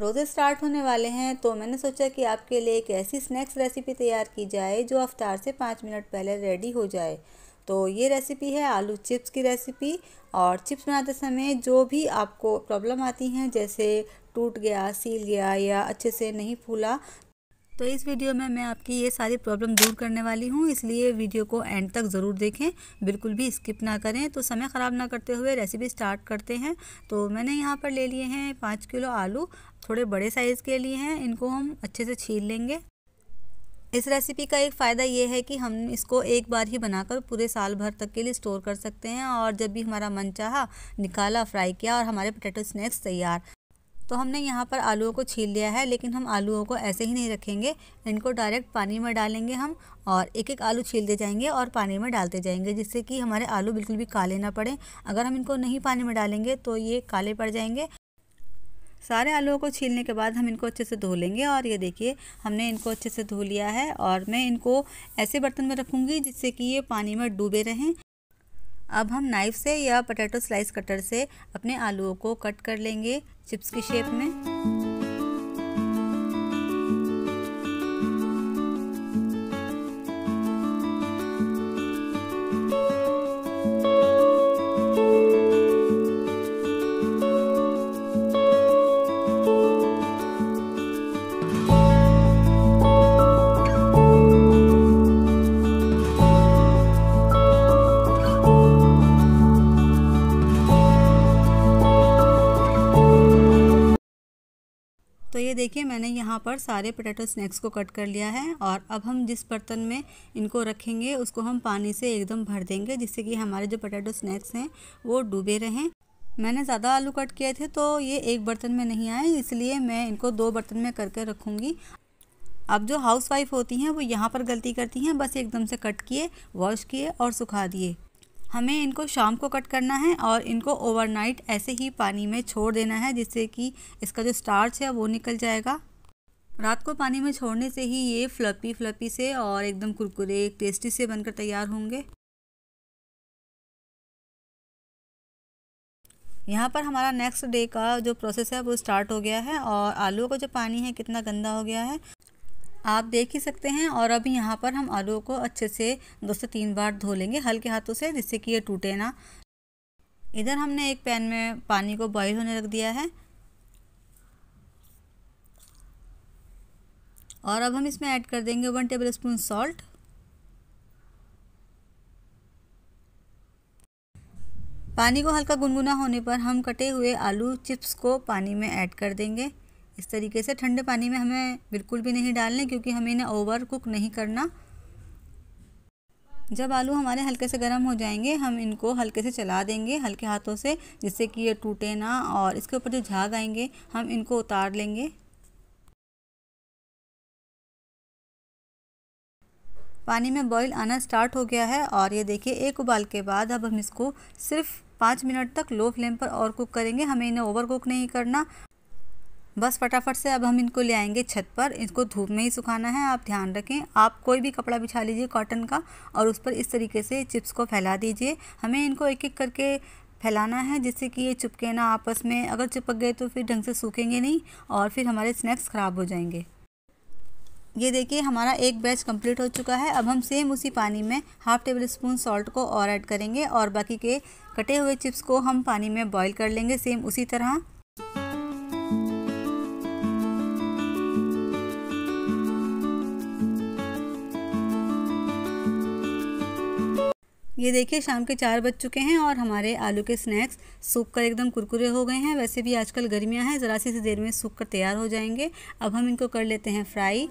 रोज़े स्टार्ट होने वाले हैं तो मैंने सोचा कि आपके लिए एक ऐसी स्नैक्स रेसिपी तैयार की जाए जो अफ्तार से पाँच मिनट पहले रेडी हो जाए तो ये रेसिपी है आलू चिप्स की रेसिपी और चिप्स बनाते समय जो भी आपको प्रॉब्लम आती हैं जैसे टूट गया सील गया या अच्छे से नहीं फूला तो इस वीडियो में मैं आपकी ये सारी प्रॉब्लम दूर करने वाली हूँ इसलिए वीडियो को एंड तक ज़रूर देखें बिल्कुल भी स्किप ना करें तो समय ख़राब ना करते हुए रेसिपी स्टार्ट करते हैं तो मैंने यहाँ पर ले लिए हैं पाँच किलो आलू थोड़े बड़े साइज़ के लिए हैं इनको हम अच्छे से छील लेंगे इस रेसिपी का एक फ़ायदा ये है कि हम इसको एक बार ही बनाकर पूरे साल भर तक के लिए स्टोर कर सकते हैं और जब भी हमारा मन चाहा निकाला फ्राई किया और हमारे पोटैटो स्नैक्स तैयार तो हमने यहाँ पर आलूओं को छील लिया है लेकिन हम आलूओं को ऐसे ही नहीं रखेंगे इनको डायरेक्ट पानी में डालेंगे हम और एक एक आलू छीलते जाएंगे और पानी में डालते जाएंगे जिससे कि हमारे आलू बिल्कुल भी काले ना पड़े अगर हम इनको नहीं पानी में डालेंगे तो ये काले पड़ जाएंगे सारे आलूओं को छीलने के बाद हम इनको अच्छे से धो लेंगे और ये देखिए हमने इनको अच्छे से धो लिया है और मैं इनको ऐसे बर्तन में रखूँगी जिससे कि ये पानी में डूबे रहें अब हम नाइफ़ से या पटेटो स्लाइस कटर से अपने आलूओं को कट कर लेंगे चिप्स की शेप में ये देखिए मैंने यहाँ पर सारे पोटैटो स्नैक्स को कट कर लिया है और अब हम जिस बर्तन में इनको रखेंगे उसको हम पानी से एकदम भर देंगे जिससे कि हमारे जो पोटैटो स्नैक्स हैं वो डूबे रहें मैंने ज़्यादा आलू कट किए थे तो ये एक बर्तन में नहीं आए इसलिए मैं इनको दो बर्तन में करके रखूँगी अब जो हाउसवाइफ होती हैं वो यहाँ पर गलती करती हैं बस एकदम से कट किए वॉश किए और सुखा दिए हमें इनको शाम को कट करना है और इनको ओवरनाइट ऐसे ही पानी में छोड़ देना है जिससे कि इसका जो स्टार्च है वो निकल जाएगा रात को पानी में छोड़ने से ही ये फ्लपी फ्लपी से और एकदम कुरकुरे टेस्टी से बनकर तैयार होंगे यहाँ पर हमारा नेक्स्ट डे का जो प्रोसेस है वो स्टार्ट हो गया है और आलू का जो पानी है कितना गंदा हो गया है आप देख ही सकते हैं और अभी यहाँ पर हम आलू को अच्छे से दो से तीन बार धो लेंगे हल्के हाथों से जिससे कि ये टूटे ना इधर हमने एक पैन में पानी को बॉईल होने रख दिया है और अब हम इसमें ऐड कर देंगे वन टेबल स्पून सॉल्ट पानी को हल्का गुनगुना होने पर हम कटे हुए आलू चिप्स को पानी में ऐड कर देंगे इस तरीके से ठंडे पानी में हमें बिल्कुल भी नहीं डालने क्योंकि हमें इन्हें ओवर कुक नहीं करना जब आलू हमारे हल्के से गर्म हो जाएंगे हम इनको हल्के से चला देंगे हल्के हाथों से जिससे कि ये टूटे ना और इसके ऊपर जो झाग आएंगे हम इनको उतार लेंगे पानी में बॉईल आना स्टार्ट हो गया है और ये देखिए एक उबाल के बाद अब हम इसको सिर्फ पाँच मिनट तक लो फ्लेम पर और कुक करेंगे हमें इन्हें ओवर कुक नहीं करना बस फटाफट से अब हम इनको ले आएंगे छत पर इसको धूप में ही सुखाना है आप ध्यान रखें आप कोई भी कपड़ा बिछा लीजिए कॉटन का और उस पर इस तरीके से चिप्स को फैला दीजिए हमें इनको एक एक करके फैलाना है जिससे कि ये चिपके ना आपस में अगर चिपक गए तो फिर ढंग से सूखेंगे नहीं और फिर हमारे स्नैक्स ख़राब हो जाएंगे ये देखिए हमारा एक बैच कंप्लीट हो चुका है अब हम सेम उसी पानी में हाफ़ टेबल स्पून सॉल्ट को और ऐड करेंगे और बाकी के कटे हुए चिप्स को हम पानी में बॉईल कर लेंगे सेम उसी तरह ये देखिए शाम के चार बज चुके हैं और हमारे आलू के स्नैक्स सूख कर एकदम कुरकुरे हो गए हैं वैसे भी आजकल गर्मियां हैं ज़रा सी देर में सूख कर तैयार हो जाएंगे अब हम इनको कर लेते हैं फ्राई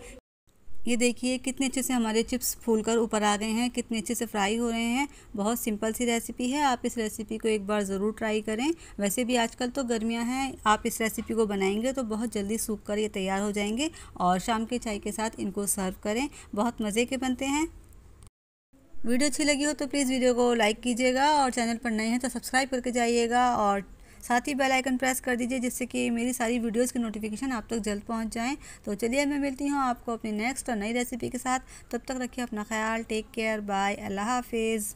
ये देखिए कितने अच्छे से हमारे चिप्स फूल कर ऊपर आ गए हैं कितने अच्छे से फ्राई हो रहे हैं बहुत सिंपल सी रेसिपी है आप इस रेसिपी को एक बार ज़रूर ट्राई करें वैसे भी आजकल तो गर्मियां हैं आप इस रेसिपी को बनाएंगे तो बहुत जल्दी सूख कर ये तैयार हो जाएंगे और शाम के चाय के साथ इनको सर्व करें बहुत मज़े के बनते हैं वीडियो अच्छी लगी हो तो प्लीज़ वीडियो को लाइक कीजिएगा और चैनल पर नए हैं तो सब्सक्राइब करके जाइएगा और साथ ही बेल आइकन प्रेस कर दीजिए जिससे कि मेरी सारी वीडियोस की नोटिफिकेशन आप तक जल्द पहुंच जाएं तो चलिए मैं मिलती हूं आपको अपनी नेक्स्ट और नई रेसिपी के साथ तब तक रखिए अपना ख्याल टेक केयर बाय अल्लाह हाफिज़